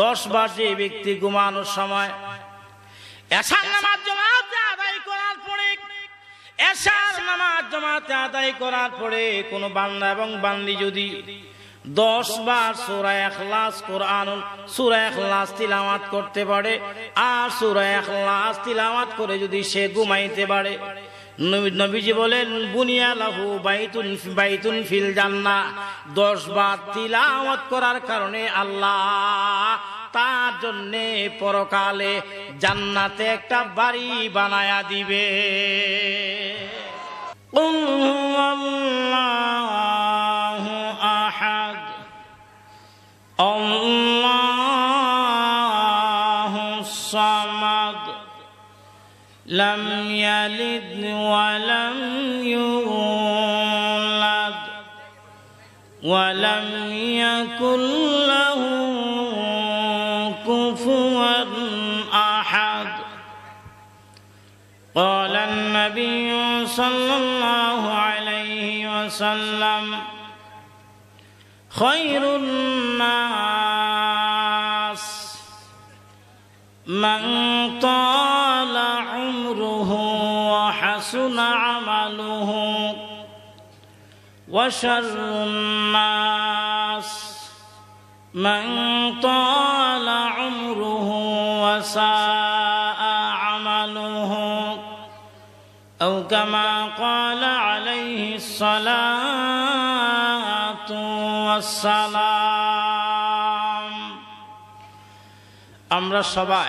দশ বার ব্যক্তি ঘুমানোর সময় এশার নামাজ করার পরে এশার নামাজ জমাতে আদায় করার পরে কোনো বান্দা এবং বান্দি যদি দশ বার সুরা এখলাস কোরআন সুরা এখলাস তিলাওয়াত করতে পারে আর সুরা এখলাস তিলাওয়াত করে যদি সে ঘুমাইতে পারে নবীজি বলেন বুনিয়া লাহু বাইতুন বাইতুন ফিল জান্না দশ বার তিলাওয়াত করার কারণে আল্লাহ তার জন্যে পরকালে জান্নাতে একটা বাড়ি বানায়া দিবে আহাদ لم يلد ولم يولد ولم يكن له كفوا أحد قال النبي صلى الله عليه وسلم خير الناس من طال عمره حسن عمله وشر الناس من طال عمره وساء عمله أو كما قال عليه الصلاة والسلام আমরা সবাই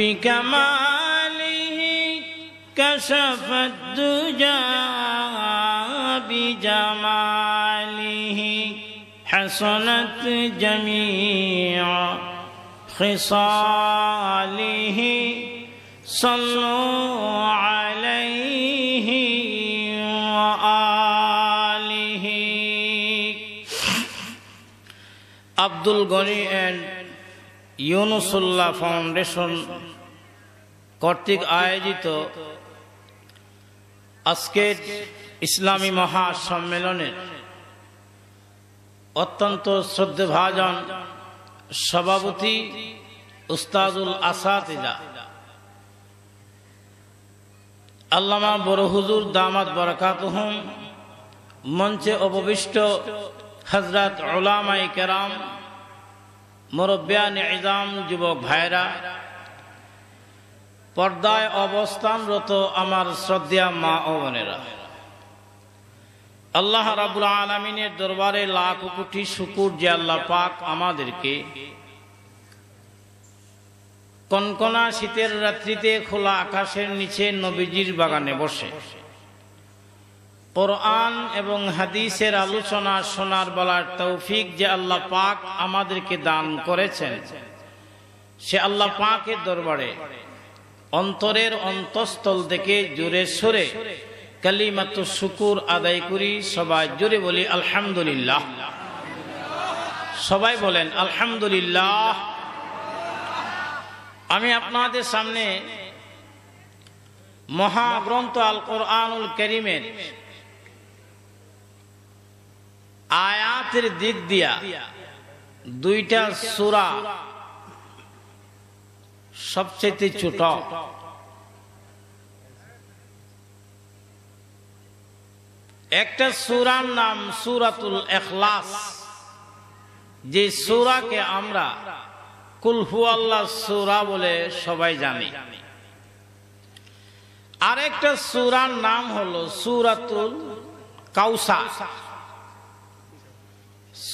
بكماله كشف الدجى بجماله حصلت جميع خصاله صلوا عليه وآله عبد الغني and ইউনুসুল্লাহ ফাউন্ডেশন কর্তৃক আয়োজিত আজকের ইসলামী মহাসম্মেলনের অত্যন্ত শ্রদ্ধাভাজন সভাপতি উস্তাদুল আসাদা আল্লামা বরহুজুর দামাত বরকাত মঞ্চে অপবিষ্ট হজরত ওলামাই কেরাম মরব্যান ইজাম যুবক ভাইরা পর্দায় অবস্থানরত আমার শ্রদ্ধা মা ও বোনেরা আল্লাহ রাবুল আলমিনের দরবারে লাখ কোটি শুকুর যে আল্লাহ পাক আমাদেরকে কনকনা শীতের রাত্রিতে খোলা আকাশের নিচে নবীজির বাগানে বসে কোরআন এবং হাদিসের আলোচনা শোনার বলার তৌফিক যে আল্লাহ পাক আমাদেরকে দান করেছেন সে আল্লাহ পাকের দরবারে অন্তরের অন্তঃস্থল থেকে জুড়ে সুরে কালিমাতু শুকুর আদায় করি সবাই জুড়ে বলি আলহামদুলিল্লাহ সবাই বলেন আলহামদুলিল্লাহ আমি আপনাদের সামনে মহাগ্রন্থ আল কোরআনুল করিমের আয়াতের দিক দিয়া দুইটা সুরা সবচেয়ে ছোট একটা সুরার নাম সুরাতুল এখলাস যে সুরাকে আমরা কুলফুয়াল্লা সুরা বলে সবাই জানি আরেকটা সুরার নাম হলো সুরাতুল কাউসা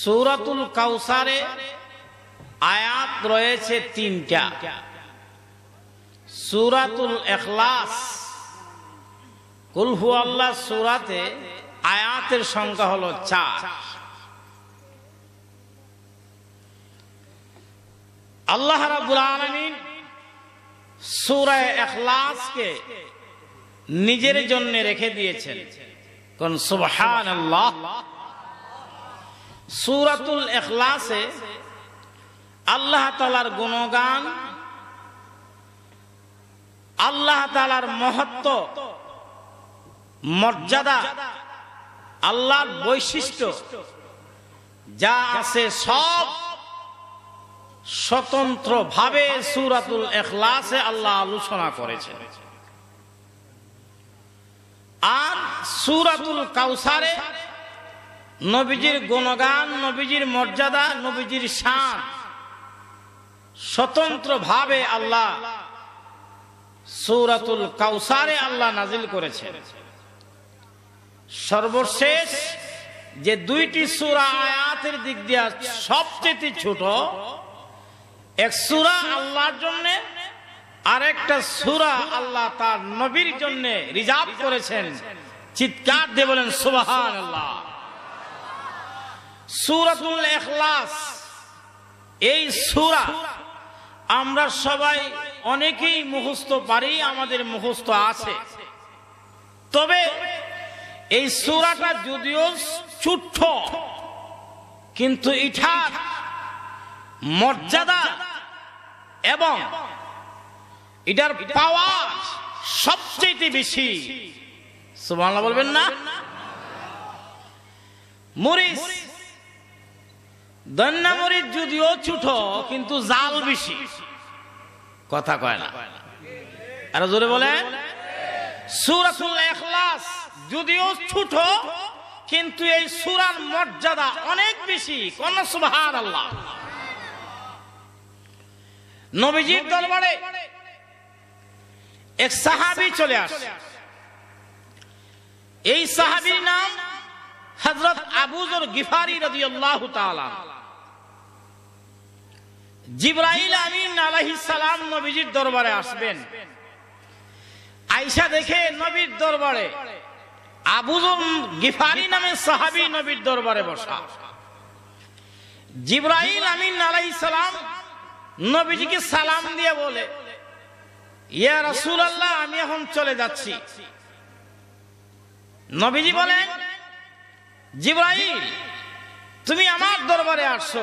সৌরাতুল কাউসারে আয়াত রয়েছে তিনটা সুরাতুল এখলাস কুলহু আল্লাহ সুরাতে আয়াতের সংখ্যা হল চার আল্লাহ রাবুল আলমিন সুরায় এখলাসকে নিজের জন্য রেখে দিয়েছেন কোন সুবহান আল্লাহ সুরাতুল এখলাসে আল্লাহ তালার গুণগান আল্লাহ তালার মহত্ব মর্যাদা আল্লাহর বৈশিষ্ট্য যা আছে সব স্বতন্ত্র ভাবে সুরাতুল এখলাসে আল্লাহ আলোচনা করেছে আর সুরাতুল কাউসারে নবীজির গুণগান নবীজির মর্যাদা নবীজির স্বতন্ত্র স্বতন্ত্রভাবে আল্লাহ সৌরাতুল কাউসারে আল্লাহ নাজিল করেছে সর্বশেষ যে দুইটি সুরা আয়াতের দিক দিয়ে সবচেয়ে ছোট এক সুরা আল্লাহর জন্যে আরেকটা সুরা আল্লাহ তার নবীর জন্যে রিজার্ভ করেছেন চিৎকার দিয়ে বলেন সুবাহ আল্লাহ সুরাতুল এখলাস এই সুরা আমরা সবাই অনেকেই মুখস্থ পারি আমাদের মুখস্থ আছে তবে এই সুরাটা যদিও চুট্ঠ কিন্তু ইঠা মর্যাদা এবং এটার পাওয়া সবচেয়ে বেশি সুবহানাল্লাহ বলবেন না মরিস দন্যামরিচ যদিও ছুটো কিন্তু জাল বেশি কথা কয় না আর জোরে বলে যদিও ছুট কিন্তু এই সুরার মর্যাদা অনেক বেশি নবীজির দরবারে এক সাহাবি চলে আসে এই সাহাবির নাম হজরত আবুজর গিফারি রাজি আল্লাহ তালা জিব্রাইল আমিন আলাহি সালাম নবীজির দরবারে আসবেন আইসা দেখে নবীর দরবারে গিফারি নামে সাহাবি নবীর দরবারে বসা জিব্রাইল আমিন সালাম নবীজিকে সালাম দিয়ে বলে ইয়া আল্লাহ আমি এখন চলে যাচ্ছি নবীজি বলেন জিব্রাইল তুমি আমার দরবারে আসছো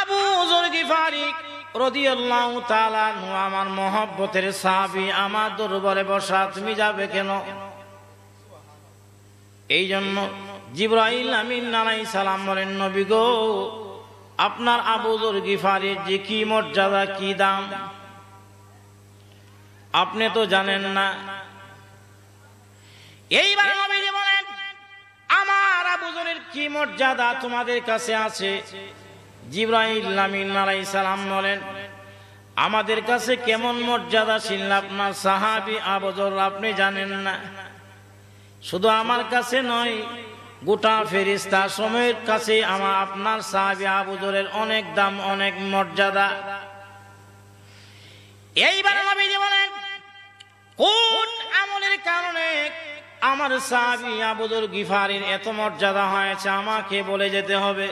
আবু আমার মহব্বতের আমার বসা তুমি যাবে কেন এই জন্য জিব্রাইল আমিন সালাম বলেন নবী গো আপনার আবুদুর গিফারের যে কি মর্যাদা কি দাম আপনি তো জানেন না এইবার ওজনের কি মর্যাদা তোমাদের কাছে আছে জিব্রাহিল আমিন আলাই সালাম বলেন আমাদের কাছে কেমন মর্যাদাশীল আপনার সাহাবি আবজর আপনি জানেন না শুধু আমার কাছে নয় গোটা ফেরিস্তা সময়ের কাছে আমার আপনার সাহাবি আবজরের অনেক দাম অনেক মর্যাদা এইবার নবীজি বলেন কোন আমলের কারণে আমার সাহাবি আবুদুল গিফারির এত মর্যাদা হয়েছে আমাকে বলে যেতে হবে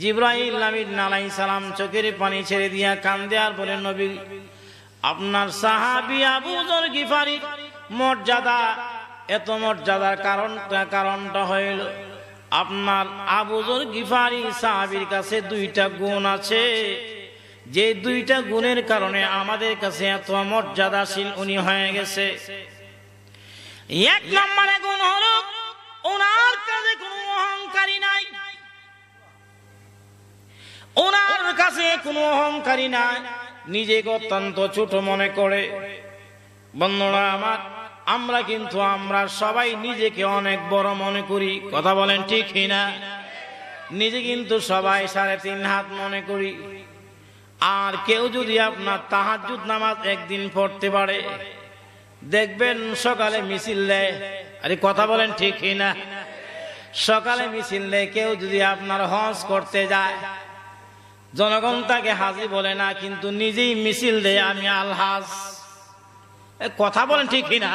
জিব্রাহিল নামির নালাই সালাম চোখের পানি ছেড়ে দিয়া কান্দে আর বলে নবী আপনার সাহাবি আবুদুল গিফারির মর্যাদা এত মর্যাদার কারণটা কারণটা হইল আপনার আবুজুর গিফারি সাহাবির কাছে দুইটা গুণ আছে যে দুইটা গুণের কারণে আমাদের কাছে এত মর্যাদাশীল উনি হয়ে গেছে এক নম্বরে গুণ হল ওনার কাছে কোনো অহংকারী নাই ওনার কাছে কোনো অহংকারী নাই নিজেকে অত্যন্ত ছোট মনে করে বন্ধুরা আমার আমরা কিন্তু আমরা সবাই নিজেকে অনেক বড় মনে করি কথা বলেন ঠিক না নিজে কিন্তু সবাই সাড়ে তিন হাত মনে করি আর কেউ যদি আপনার তাহার নামাজ একদিন পড়তে পারে দেখবেন সকালে মিছিল দেয় আরে কথা বলেন ঠিক না সকালে মিছিল দেয় কেউ যদি আপনার হজ করতে যায় জনগণ তাকে হাজি বলে না কিন্তু নিজেই মিছিল দেয় আমি আলহাজ কথা বলেন ঠিক না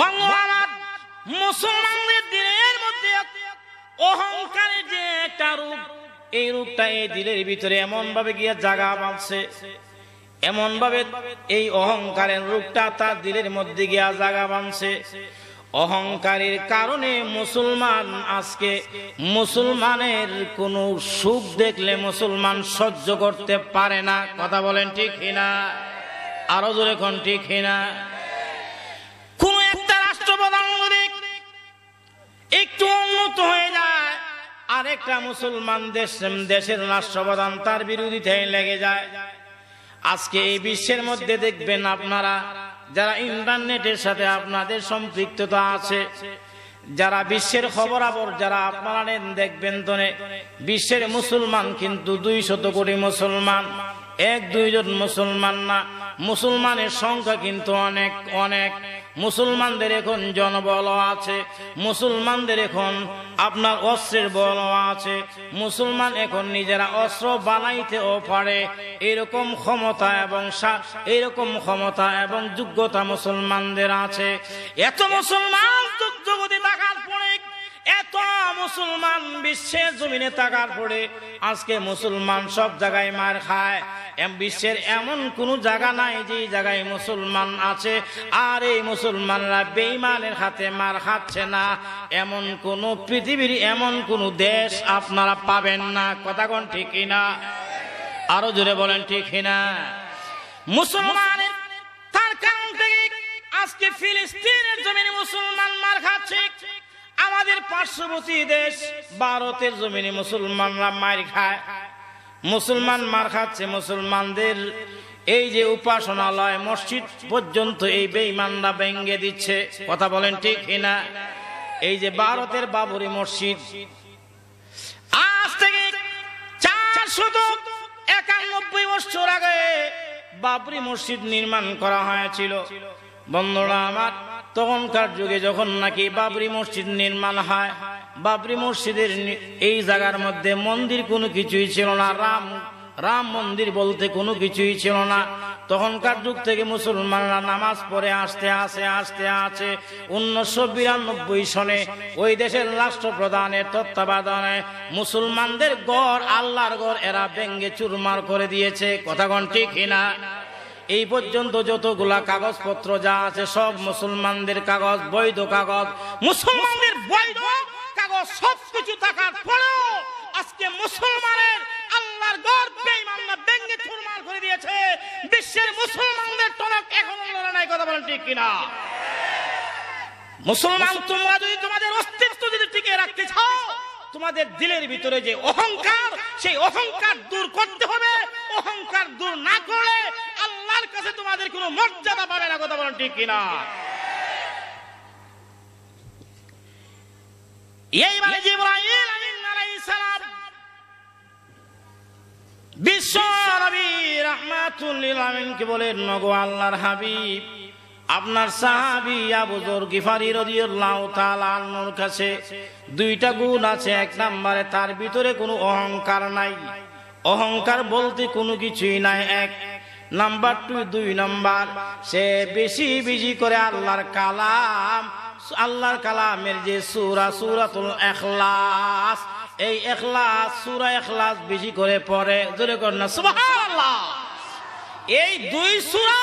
বাংলার মুসলমানদের দিনের মধ্যে অহংকারের যে একটা রূপ এই রূপটা এই দিলের ভিতরে এমন ভাবে গিয়ে জাগা বাঁধছে এমনভাবে এই অহংকারের রূপটা তার দিলের মধ্যে গিয়া জাগা বাঁধছে অহংকারের কারণে মুসলমান আজকে মুসলমানের কোনো সুখ দেখলে মুসলমান সহ্য করতে পারে না কথা বলেন ঠিক না আরো জোরে কোন ঠিক না কোন একটা রাষ্ট্রপ্রধান একটু উন্নত হয়ে যায় আরেকটা মুসলমান দেশ দেশের রাষ্ট্রপ্রধান তার বিরোধিতায় লেগে যায় আজকে এই বিশ্বের মধ্যে দেখবেন আপনারা যারা ইন্টারনেটের সাথে আপনাদের সম্পৃক্ততা আছে যারা বিশ্বের খবরাবর যারা আপনারা নেন দেখবেন তো বিশ্বের মুসলমান কিন্তু দুই শত কোটি মুসলমান এক দুইজন মুসলমান না মুসলমানের সংখ্যা কিন্তু অনেক অনেক মুসলমানদের এখন জনবল আছে মুসলমানদের এখন আপনার অস্ত্রের বল আছে মুসলমান এখন নিজেরা অস্ত্র বানাইতেও পারে এরকম ক্ষমতা এবং এরকম ক্ষমতা এবং যোগ্যতা মুসলমানদের আছে এত মুসলমান এত মুসলমান বিশ্বের জমিনে তাকার পরে আজকে মুসলমান সব জায়গায় মার খায় বিশ্বের এমন কোনো জায়গা নাই যে জায়গায় মুসলমান আছে আর এই মুসলমানরা বেইমানের হাতে মার খাচ্ছে না এমন কোন পৃথিবীর এমন কোন দেশ আপনারা পাবেন না কথা কোন ঠিক না আরো জোরে বলেন ঠিক না মুসলমান তার কারণ থেকে আজকে ফিলিস্তিনের জমিনে মুসলমান মার খাচ্ছে আমাদের পার্শ্ববর্তী দেশ ভারতের জমিনে মুসলমানরা মার খায় মুসলমান মার খাচ্ছে মুসলমানদের এই যে উপাসনালয় মসজিদ পর্যন্ত এই বেঈমানরা ভেঙ্গে দিচ্ছে কথা বলেন ঠিক কিনা এই যে ভারতের বাবরি মসজিদ আজ থেকে চার একানব্বই বছর আগে বাবরি মসজিদ নির্মাণ করা হয়েছিল বন্ধুরা আমার তখনকার যুগে যখন নাকি বাবরি মসজিদ নির্মাণ হয় বাবরি মসজিদের এই জায়গার মধ্যে মন্দির কোনো কিছুই ছিল না রাম রাম মন্দির বলতে কোনো কিছুই ছিল না তখনকার যুগ থেকে মুসলমানরা নামাজ পড়ে আসতে আসে আসতে আছে উনিশশো বিরানব্বই সনে ওই দেশের রাষ্ট্রপ্রধানের তত্ত্বাবধানে মুসলমানদের গড় আল্লাহর গড় এরা ব্যঙ্গে চুরমার করে দিয়েছে কন ঠিক না এই পর্যন্ত যতগুলা কাগজপত্র যা আছে সব মুসলমানদের কাগজ বৈধ কাগজ মুসলমানদের বৈধ কাগজ সবকিছু থাকার পরও আজকে মুসলমানের আল্লাহর গড় বেঈমানরা ব্যঙ্গে চুরমার করে দিয়েছে বিশ্বের মুসলমানদের টনক এখনো লড়ে নাই কথা বলেন ঠিক কিনা মুসলমান তোমরা যদি তোমাদের অস্তিত্ব যদি টিকে রাখতে চাও তোমাদের দিলের ভিতরে যে অহংকার সেই অহংকার দূর করতে হবে অহংকার দূর না করলে আল্লাহর কাছে তোমাদের কোনো মর্যাদা পাবে না কথা বলেন ঠিক কিনা জিব্রাইল বলেন নগো আল্লাহর হাবিব আপনার সাহাবি গিফারি রাদিয়াল্লাহু তাআলা কাছে দুইটা গুণ আছে এক নম্বরে তার ভিতরে কোনো অহংকার নাই অহংকার বলতে কোনো কিছুই নাই এক নাম্বার টু দুই নাম্বার সে বেশি বেশি করে আল্লাহর কালাম আল্লাহর কালামের যে সুরা সুরাতুল এখলাস এই এখলাস সুরা এখলাস বেশি করে পড়ে জোরে কর না সুবহানাল্লাহ এই দুই সুরা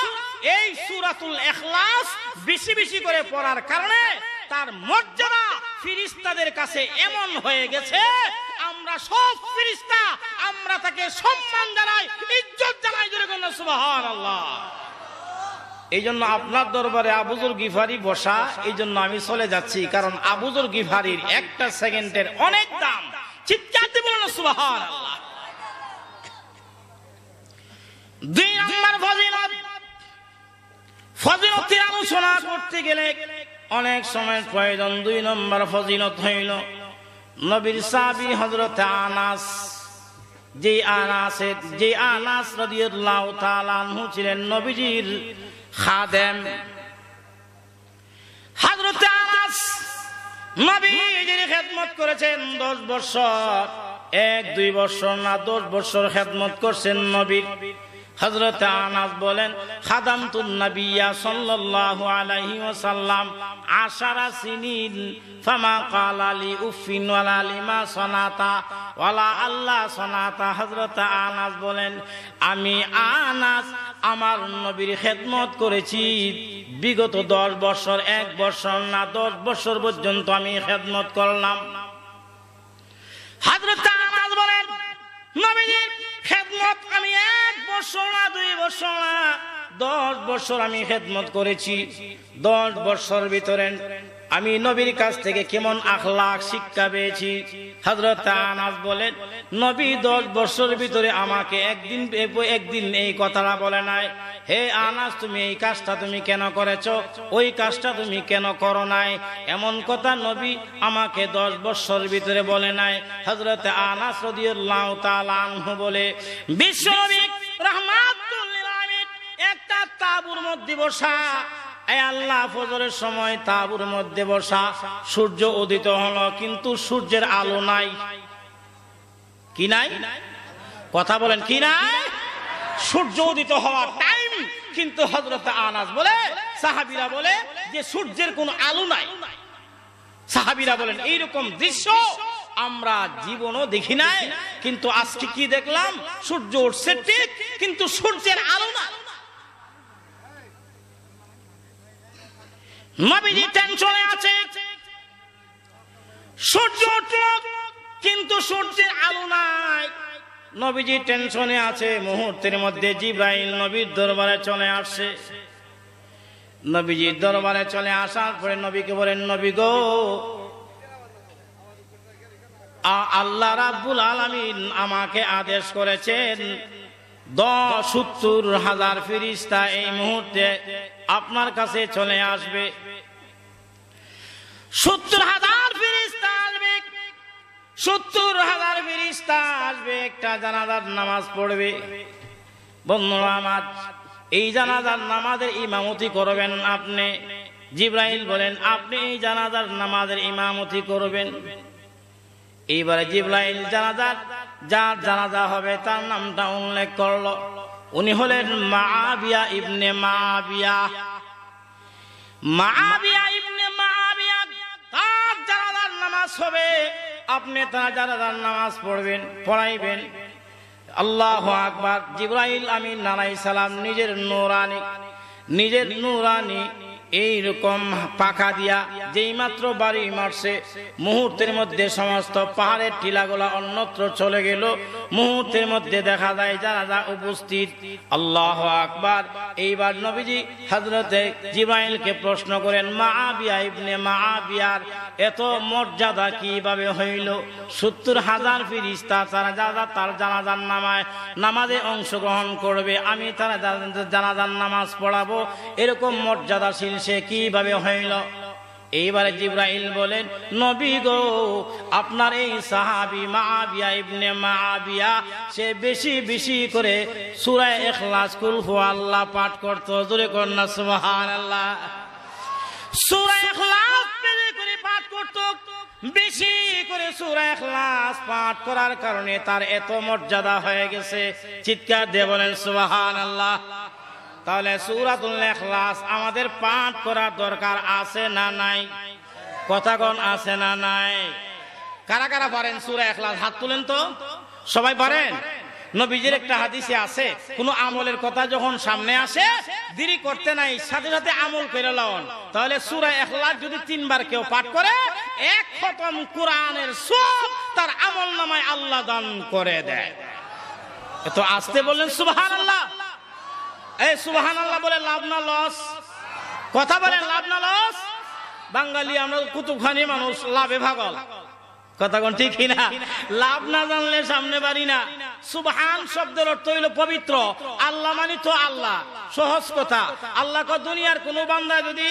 এই সুরাতুল এখলাস বেশি বেশি করে পড়ার কারণে তার মর্যাদা ফিরিস্তাদের কাছে এমন হয়ে গেছে আমরা সব ফিরিস্তা আমরা তাকে সম্মান জানাই ইজ্জত জানাই জোরে কর না সুবহানাল্লাহ এই জন্য আপনার দরবারে আবুজুর গিফারি বসা এই জন্য আমি চলে যাচ্ছি কারণ আবুজুর গিফারির একটা সেকেন্ডের অনেক দাম আলোচনা করতে গেলে অনেক সময় প্রয়োজন দুই নম্বর হইল নবীর সাবি হজরত আনাস যে আনাসের যে আনাস ছিলেন নবীজির খাদেম হাজরত আনাস নবীজির খেদমত করেছেন দশ বছর এক দুই বছর না দশ বছর খেদমত করছেন নবীর হজরত আনাস বলেন নবিয়া সাল্লাল্লাহু আলাইহি ওয়াসাল্লাম আশারা সিনিন ফামা ক্বালা লি উফিন ওয়ালা লিমা সনাতা ওয়ালা আল্লাহ সনাতা হযরত আনাস বলেন আমি আনাস আমার নবীর খেদমত করেছি বিগত দশ বছর এক বছর না দশ বছর পর্যন্ত আমি খেদমত করলাম খেদমত আমি এক বছর না দুই বছর না দশ বছর আমি খেদমত করেছি দশ বছর ভিতরে আমি নবীর কাছ থেকে কেমন আখলাখ শিক্ষা পেয়েছি হজরত আনাস বলেন নবী দশ বছর ভিতরে আমাকে একদিন একদিন এই কথাটা বলে নাই হে আনাস তুমি এই কাজটা তুমি কেন করেছ ওই কাজটা তুমি কেন করো নাই এমন কথা নবী আমাকে দশ বছর ভিতরে বলে নাই হজরত আনাস রদিউল্লাহ বলে বিশ্ব রহমান একটা তাবুর মধ্যে বসা ফজরের সময় তাবুর মধ্যে বসা সূর্য উদিত হলো কিন্তু সূর্যের আলো নাই কি নাই কথা বলেন কি নাই সূর্য উদিত হওয়ার টাইম কিন্তু হজরত আনাস বলে সাহাবিরা বলে যে সূর্যের কোন আলো নাই সাহাবিরা বলেন এইরকম দৃশ্য আমরা জীবনও দেখি নাই কিন্তু আজকে কি দেখলাম সূর্য উঠছে ঠিক কিন্তু সূর্যের আলো নাই নবীজি টেনশনে আছে কিন্তু আলো নাই টেনশনে আছে মুহূর্তের মধ্যে নবীর দরবারে চলে আসছে নবীজির দরবারে চলে আসার পরে নবীকে বলেন নবী গো আল্লাহ রাবুল আলমিন আমাকে আদেশ করেছেন দশ সত্তর হাজার ফিরিস্তা এই মুহূর্তে আপনার কাছে চলে আসবে সত্তর হাজার আসবে সত্তর হাজার আসবে একটা জানাজার নামাজ পড়বে বন্ধুরা আমার এই জানাজার নামাজের ইমামতি করবেন আপনি জিব্রাইল বলেন আপনি এই জানাজার নামাজের ইমামতি করবেন এইবারে জিব্রাইল জানাজার যার জানাজা হবে তার নামটা উল্লেখ করলো উনি হলেন মা বিয়া ইবনে মা মা বিয়া ইবনে জানাজার নামাজ হবে আপনি তার জানাজার নামাজ পড়বেন পড়াইবেন আল্লাহ আকবার জিব্রাইল আমি নালাই সালাম নিজের নোরানি নিজের নোরানি এই রকম পাখা দিয়া যেই মাত্র বাড়ি মারছে মুহূর্তের মধ্যে সমস্ত পাহাড়ের টিলাগুলা অন্যত্র চলে গেল মুহূর্তের মধ্যে দেখা যায় যারা যা উপস্থিত আল্লাহ আকবার এইবার নবীজি হজরতে জিবাইলকে প্রশ্ন করেন মা আবিয়া ইবনে মা আবিয়ার এত মর্যাদা কিভাবে হইল সত্তর হাজার ফিরিস্তা তারা যা তার জানাজান নামায় নামাজে অংশগ্রহণ করবে আমি তারা জানাজান নামাজ পড়াবো এরকম মর্যাদাশীল সে কিভাবে হইল এইবারে জিব্রাইল বলেন নবী গো আপনার এই সাহাবি মাবিয়া ইবনে মাবিয়া সে বেশি বেশি করে সুরায় এখলাস কুলফু আল্লাহ পাঠ করত জোরে কন্যা সুবাহান আল্লাহ সুরায় এখলাস করে পাঠ করত বেশি করে সুরা এখলাস পাঠ করার কারণে তার এত মর্যাদা হয়ে গেছে চিৎকার দিয়ে বলেন সুবাহান আল্লাহ তাহলে সুরাতুল আমাদের পাঠ করার দরকার আছে না নাই কথাগণ আছে না নাই কারা কারা পারেন সুরা এখলাস হাত তুলেন তো সবাই পারেন নবীজির একটা হাদিসে আছে কোন আমলের কথা যখন সামনে আসে দেরি করতে নাই সাথে সাথে আমল করে লওন তাহলে সুরা এখলাস যদি তিনবার কেউ পাঠ করে এক খতম কোরআনের সব তার আমল নামায় আল্লাহ দান করে দেয় এত আসতে বললেন সুবহানাল্লাহ আল্লাহ এই সুবাহান আল্লাহ বলে লাভ না লস কথা বলে লাভ না লস আমরা কুতুবখানি মানুষ লাভে ভাগল কথা লাভ না জানলে সামনে সুবহান পবিত্র আল্লাহ মানি তো আল্লাহ সহজ কথা আল্লাহ দুনিয়ার কোন বান্দা যদি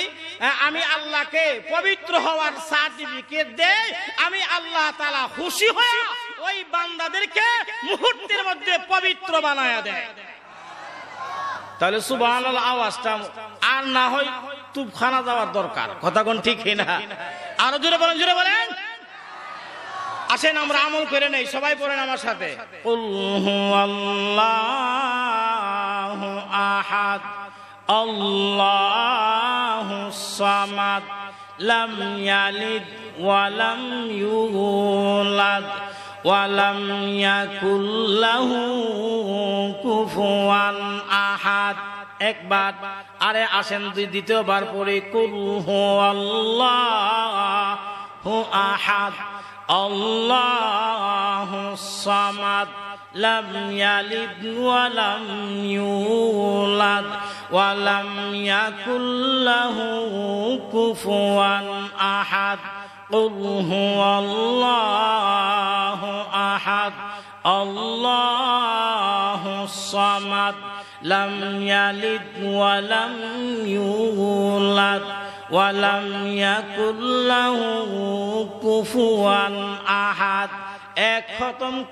আমি আল্লাহকে পবিত্র হওয়ার সার্টিফিকেট দেয় আমি আল্লাহ তালা খুশি হয়ে ওই বান্দাদেরকে মুহূর্তের মধ্যে পবিত্র বানায়া দেয় তাহলে সুবাহ আওয়াজটা আর না হয় তুপখানা যাওয়ার দরকার কথা কোন ঠিক না আরো জোরে বলেন জোরে বলেন আসেন আমরা আমল করে নেই সবাই পড়েন আমার সাথে আহাদ আল্লাহ সামাদ লাম ইয়ালিদ ওয়ালাম ইউলাদ ওয়ালাম ইয়াকুল্লাহু কুফুয়ান আহাদ একবার আরে আসেন দুই দ্বিতীয়বার পরে কুল হু আল্লাহ হু আহাদ আল্লাহু সামাদ লাম ইয়ালিদ ওয়া ইউলাদ ওয়া ইয়াকুল্লাহু কুফুয়ান আহাদ উহু অল্লাহ আহাদ অল্লাহ সমাদ এক খতম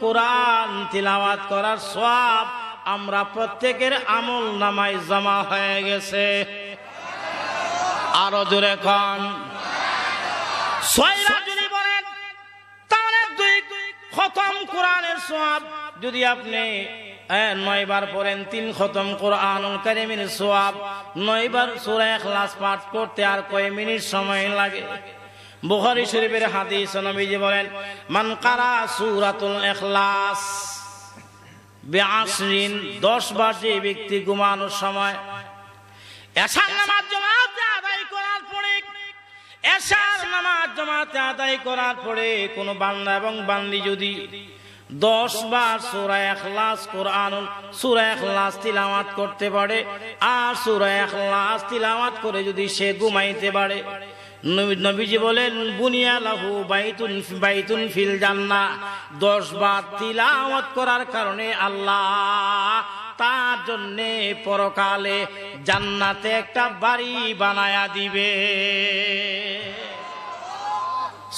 কোরআন তিলাওয়াত করার সওয়াব আমরা প্রত্যেকের আমল নামাই জমা হয়ে গেছে আরো জোরে কম ছয় যদি দুই খতম যদি আপনি নয়বার পড়েন তিন খতম কোরআন কারিমের সোয়াব নয়বার সুরা এখলাস পাঠ করতে আর কয় মিনিট সময় লাগে বুখারী শরীফের হাদিস নবীজি বলেন মান কারা সূরাতুল ইখলাস বিআশরিন 10 বার যে ব্যক্তি ঘুমানোর সময় এশার নামাজ জামাতে আদায় করার পরে এশার নামাজ জমাতে আদায় করার পরে কোনো বান্দা এবং বান্দি যদি দশ বার সুরা এখলাস কোরআন সুরা এখলাস তিলাওয়াত করতে পারে আর সুরা এখলাস তিলাওয়াত করে যদি সে ঘুমাইতে পারে নবীজি বলেন বুনিয়া লাহু বাইতুন বাইতুন ফিল জান্না দশ বার তিলাওয়াত করার কারণে আল্লাহ তার জন্যে পরকালে জান্নাতে একটা বাড়ি বানায়া দিবে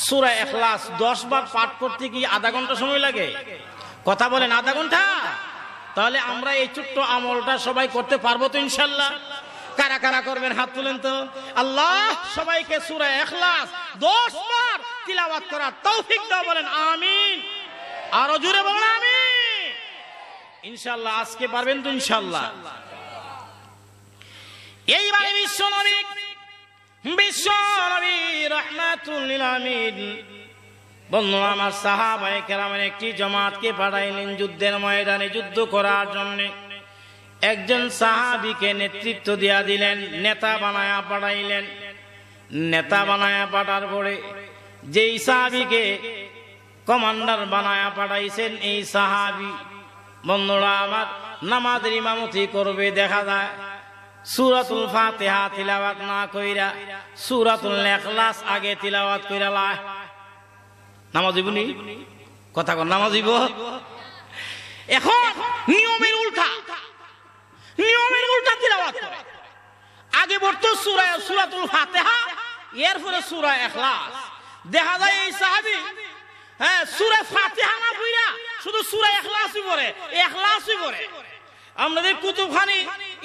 সুরা এখলাস দশ বার পাঠ করতে কি আধা ঘন্টা সময় লাগে কথা বলেন আধা ঘন্টা তাহলে আমরা এই ছোট্ট আমলটা সবাই করতে পারবো তো ইনশাল্লাহ কারা কারা করবেন হাত তুলেন তো আল্লাহ সবাইকে সুরে এখলাস দশ বার তিলাবাত করার তৌফিক দাও বলেন আমিন আরো জুড়ে বলেন আমি ইনশাল্লাহ আজকে পারবেন তো ইনশাল্লাহ এইবারে বিশ্ব নবী বিশ্ব নবী রহমাতুল্লিল আমিন বন্ধু আমার সাহাবায়ে কেরামের একটি জমাতকে পাঠাইলেন যুদ্ধের ময়দানে যুদ্ধ করার জন্যে একজন সাহাবিকে নেতৃত্ব দিয়া দিলেন নেতা বানায়া পাঠাইলেন নেতা বানায়া পাঠার পরে যেই সাহাবিকে কমান্ডার বানায়া পাঠাইছেন এই সাহাবি বন্ধুরা আমার নামাজের ইমামতি করবে দেখা যায় সুরাতুল ফাতেহা তিলাওয়াত না কইরা সুরাতুল এখলাস আগে তিলাওয়াত কইরা লা নামাজ ইবনি কথা কর নামাজ ইব এখন নিয়মের উল্টা নিয়মের উল্টা তিলাওয়াত করে আগে বলতো সূরা সূরাতুল ফাতিহা এরপরে সূরা ইখলাস দেখা যায় এই সাহাবী হ্যাঁ সূরা ফাতিহা না বুইরা শুধু সূরা ইখলাসই পড়ে ইখলাসই পড়ে আমাদের কুতুবখানি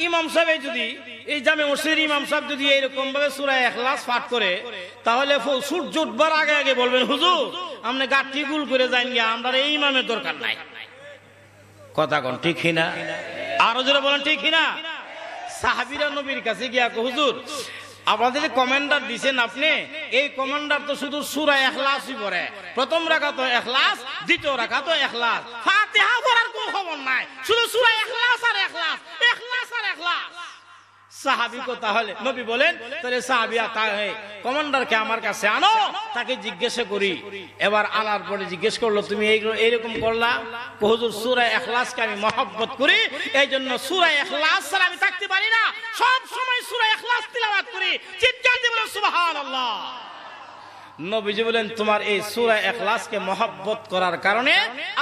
ইমাম সাহেব যদি এই জামে মসজিদের ইমাম সাহেব যদি এইরকম ভাবে সূরা ইখলাস পাঠ করে তাহলে সূর্য উঠবার আগে আগে বলবেন হুজুর আমরা গাঠি গুল করে যাইন গিয়া আমরা এই ইমামের দরকার নাই কথা কন ঠিক না আরো জোরে বলেন ঠিক না সাহাবিরা নবীর কাছে গিয়া হুজুর আমাদের কমান্ডার দিছেন আপনি এই কমান্ডার তো শুধু সুরা এখলাসই পড়ে প্রথম রাখা তো এখলাস দ্বিতীয় রাখা তো এখলাস ফাতিহা পড়ার কোনো খবর নাই শুধু সুরা এখলাস আর এখলাস এখলাস আর এখলাস কমান্ডারকে আমার কাছে আনো তাকে জিজ্ঞেস করি এবার পরে জিজ্ঞেস করলো তুমি এইরকম করলা আমি মহব্বত করি এই জন্য সূরা এখলাস ছাড়া আমি থাকতে পারি না সব সময় সূরা ইখলাস করি নবীজি বলেন তোমার এই সূরা ইখলাসকে মহব্বত করার কারণে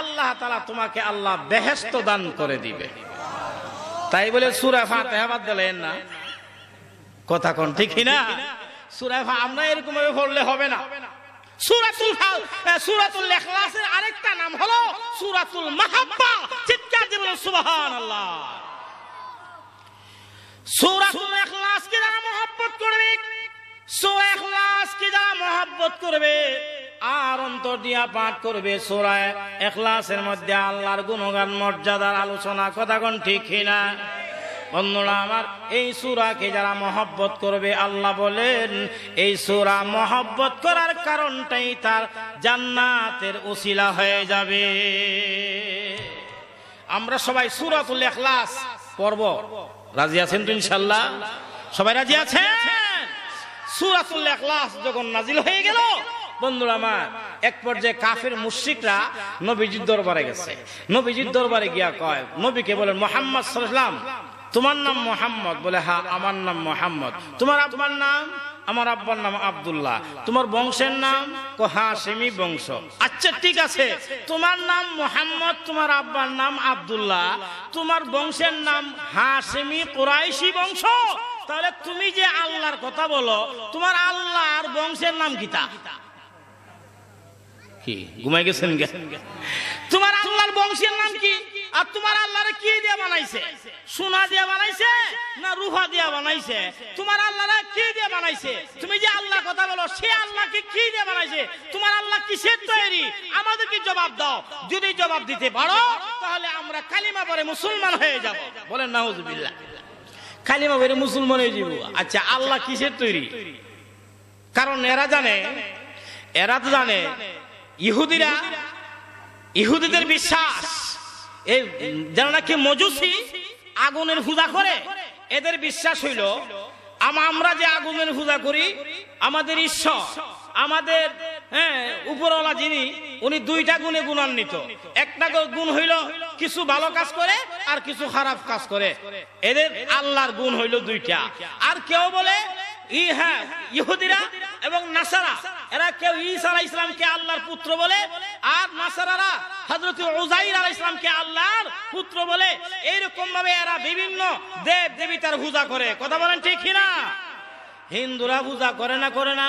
আল্লাহ তালা তোমাকে আল্লাহ বেহেস্ত দান করে দিবে তাই বলে সুরা ফাতেহা বাদ দিলেন না কথা কোন ঠিক না সুরা ফা আমরা এরকম ভাবে পড়লে হবে না সুরাতুল সুরাতুল ইখলাসের আরেকটা নাম হলো সুরাতুল মাহাব্বা চিৎকার দিয়ে বলুন সুবহানাল্লাহ সুরাতুল ইখলাসকে যারা মহব্বত করবে সূরা ইখলাসকে যারা মহব্বত করবে আর অন্তর দিয়া পাঠ করবে সোরায় এখলাসের মধ্যে আল্লাহর গুণগান মর্যাদার আলোচনা কথাগণ ঠিক না বন্ধুরা আমার এই সুরাকে যারা মহব্বত করবে আল্লাহ বলেন এই সুরা মহব্বত করার কারণটাই তার জান্নাতের উসিলা হয়ে যাবে আমরা সবাই সুরাত এখলাস পর্ব রাজি আছেন তো ইনশাল্লাহ সবাই রাজি আছেন সুরাতুল এখলাস যখন নাজিল হয়ে গেল বন্ধুরা আমার এক পর্যায়ে কাফের মুশ্রিকরা নবীজির দরবারে গেছে নবীজির দরবারে গিয়া কয় নবীকে বলেন মোহাম্মদ সাল্লাম তোমার নাম মোহাম্মদ বলে হা হ্যাঁ, আমার নাম মোহাম্মদ তোমার আব্বার নাম আমার আব্বার নাম আবদুল্লাহ তোমার বংশের নাম সেমি বংশ আচ্ছা ঠিক আছে তোমার নাম মোহাম্মদ তোমার আব্বার নাম আবদুল্লাহ তোমার বংশের নাম সেমি কোরাইশি বংশ তাহলে তুমি যে আল্লাহর কথা বলো তোমার আল্লাহর বংশের নাম কিতা কি ঘুমাই গেছেন তোমার আল্লাহর বংশের নাম কি আর তোমার আল্লাহরে কি দিয়ে বানাইছে সোনা দিয়ে বানাইছে না রুহা দিয়ে বানাইছে তোমার আল্লাহরে কি দিয়ে বানাইছে তুমি যে আল্লাহ কথা বলো সে আল্লাহকে কি দিয়ে বানাইছে তোমার আল্লাহ কিসের তৈরি আমাদেরকে জবাব দাও যদি জবাব দিতে পারো তাহলে আমরা কালিমা পরে মুসলমান হয়ে যাব বলেন নাউজুবিল্লাহ কালিমা পরে মুসলমান হয়ে যাব আচ্ছা আল্লাহ কিসের তৈরি কারণ এরা জানে এরা তো জানে ইহুদিরা ইহুদিদের বিশ্বাস এই যারা নাকি মজুসি আগুনের পূজা করে এদের বিশ্বাস হইল আমরা যে আগুনের পূজা করি আমাদের ঈশ্বর আমাদের হ্যাঁ উপরওয়ালা যিনি উনি দুইটা গুণে গুণান্বিত একটা গুণ হইল কিছু ভালো কাজ করে আর কিছু খারাপ কাজ করে এদের আল্লাহর গুণ হইল দুইটা আর কেউ বলে ই হ্যাঁ ইহুদিরা এবং নাসারা এরা কেউ ঈসা আলাহ ইসলামকে আল্লাহর পুত্র বলে আর নাসারারা হজরত উজাইর আলাহ ইসলামকে আল্লাহর পুত্র বলে এইরকম ভাবে এরা বিভিন্ন দেব দেবীতার পূজা করে কথা বলেন ঠিক না হিন্দুরা পূজা করে না করে না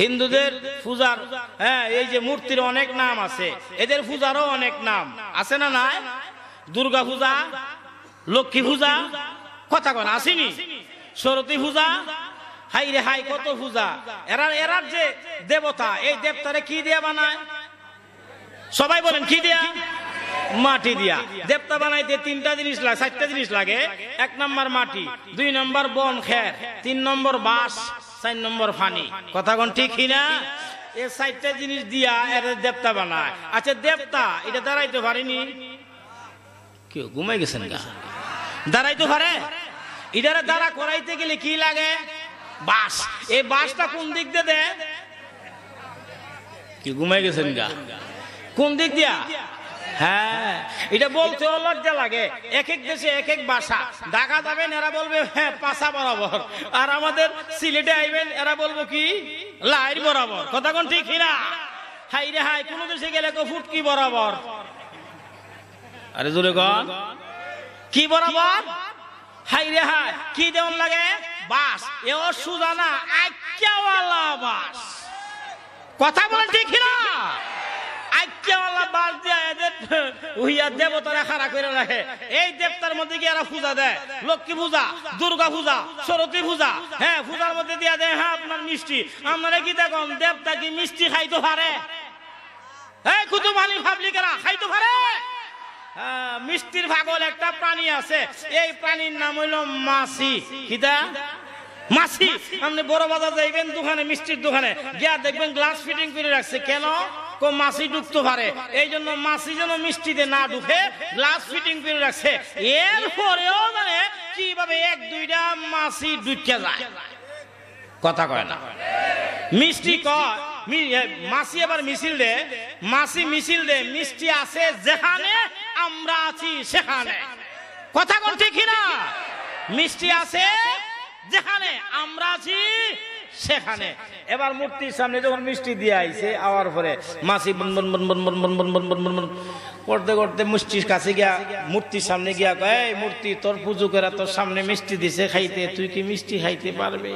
হিন্দুদের পূজার হ্যাঁ এই যে মূর্তির অনেক নাম আছে এদের পূজারও অনেক নাম আছে না নাই দুর্গা পূজা লক্ষ্মী পূজা কথা কন আসিনি সরতী পূজা হাই রে হাই কত পূজা এরা এরার যে দেবতা এই দেবতারে কি দিয়া বানায় সবাই বলেন কি দিয়া মাটি দিয়া দেবতা বানাইতে তিনটা জিনিস লাগে চারটা জিনিস লাগে এক নম্বর মাটি দুই নম্বর বন খের তিন নম্বর বাস চার নম্বর ফানি কথা কোন ঠিক না এই চারটা জিনিস দিয়া এর দেবতা বানায় আচ্ছা দেবতা এটা দাঁড়াইতে পারেনি কেউ ঘুমাই গেছেন দাঁড়াইতে পারে এটারে দাঁড়া করাইতে গেলে কি লাগে বাস এই বাসটা কোন দিক দিয়ে দেয় কি ঘুমাই গেছেন গা কোন দিক দিয়া হ্যাঁ এটা বলতে এরা বলবে হ্যাঁ, আমাদের সিলেটে আইবেন এরা বলবো কি বরাবর কথা কোন না হাই রে হাই গেলে বরাবর কি বরাবর হাই রে হাই কি দেওয়ান লাগে বাস এও সুজানা আজ্ঞাওয়ালা বাস কথা বলেন ঠিক না আজ্ঞাওয়ালা বাস দিয়া এদের উহিয়া দেবতারা খাড়া করে রাখে এই দেবতার মধ্যে কি এরা পূজা দেয় লক্ষ্মী পূজা দুর্গা পূজা সরস্বতী পূজা হ্যাঁ পূজার মধ্যে দিয়া দেয় হ্যাঁ আপনার মিষ্টি আমরা কি দেখুন দেবতা কি মিষ্টি খাইতে পারে এই কুতুবানি পাবলিকেরা খাইতে পারে মিষ্টির ভাগল একটা প্রাণী আছে এই প্রাণীর নাম হইল মাছি খিদা মাছি আপনি বড় বাজার যাইবেন দোকানে মিষ্টির দোকানে গিয়া দেখবেন গ্লাস ফিটিং করে রাখছে কেন কো মাসি ঢুকতে পারে এই জন্য মাসি যেন মিষ্টিতে না ডুবে গ্লাস ফিটিং করে রাখছে এরপরেও মানে কিভাবে এক দুইটা মাসি ঢুকে যায় কথা কয় না মিষ্টি কয় মাসি এবার মিছিল দে মাসি মিছিল দে মিষ্টি আছে যেখানে আমরা আছি সেখানে কথা কোন ঠিক না মিষ্টি আছে যেখানে আমরা আছি সেখানে এবার মূর্তির সামনে যখন মিষ্টি দিয়ে আইছে আওয়ার পরে মাসি বন বন বন বন বন বন বন বন বন করতে করতে মিষ্টির কাছে গিয়া মূর্তির সামনে গিয়া কয় মূর্তি তোর পুজো করে তোর সামনে মিষ্টি দিছে খাইতে তুই কি মিষ্টি খাইতে পারবে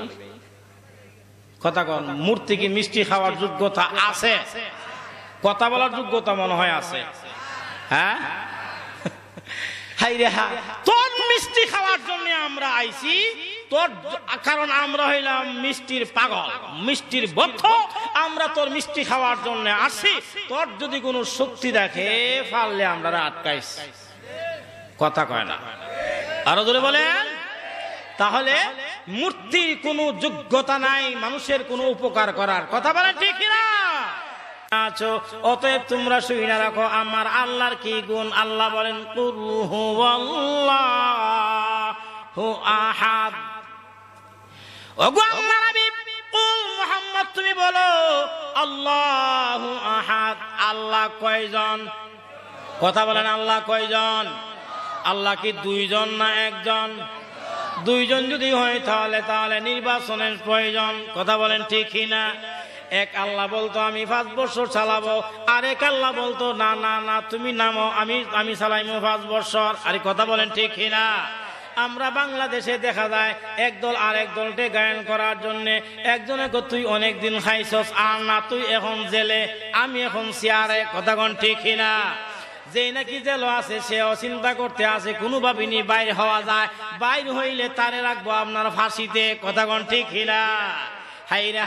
কথা কন মূর্তি কি মিষ্টি খাওয়ার যোগ্যতা আছে কথা বলার যোগ্যতা মনে হয় আছে হ্যাঁ হাই রে তোর মিষ্টি খাওয়ার আমরা তোর কারণ আমরা হইলাম মিষ্টির পাগল মিষ্টির বদ্ধ আমরা তোর মিষ্টি খাওয়ার জন্য আসি তোর যদি কোনো শক্তি দেখে পারলে আমরা কথা কয় না আরো ধরে বলেন তাহলে মূর্তির কোনো যোগ্যতা নাই মানুষের কোনো উপকার করার কথা বলে ঠিক না আছো অতএব তোমরা শুই না রাখো আমার আল্লাহর কি গুণ আল্লাহ বলেন হু আহাদ তুমি বলো আল্লাহ আহাদ আল্লাহ কয়জন কথা বলেন আল্লাহ কয়জন আল্লাহ কি দুইজন না একজন দুইজন যদি হয় তাহলে তাহলে নির্বাচনের প্রয়োজন কথা বলেন ঠিকই না এক আল্লাহ বলতো আমি পাঁচ বছর চালাবো আর এক আল্লাহ বলতো না না না তুমি নামো আমি আমি চালাইমো পাঁচ বছর আরে কথা বলেন ঠিকই না আমরা বাংলাদেশে দেখা যায় একদল আর এক দলকে গায়ন করার জন্যে একজনে তুই অনেক দিন খাইছস আর না তুই এখন জেলে আমি এখন চেয়ারে কথা কন ঠিকই না যেই নাকি জেল আছে সেও চিন্তা করতে আছে কোনোভাবে নি বাইর হওয়া যায় বাইর হইলে তারে রাখবো আপনার ফাঁসিতে কথাগণ ঠিক হিলা হাই রে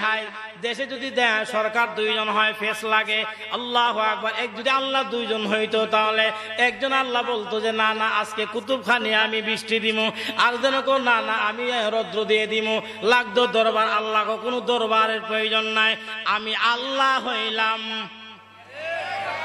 দেশে যদি দেয় সরকার দুইজন হয় ফেস লাগে আল্লাহ আকবর এক যদি আল্লাহ দুইজন হইতো তাহলে একজন আল্লাহ বলতো যে না না আজকে কুতুবখানে আমি বৃষ্টি দিব আর যেন না না আমি রৌদ্র দিয়ে দিব লাগতো দরবার আল্লাহ কোনো দরবারের প্রয়োজন নাই আমি আল্লাহ হইলাম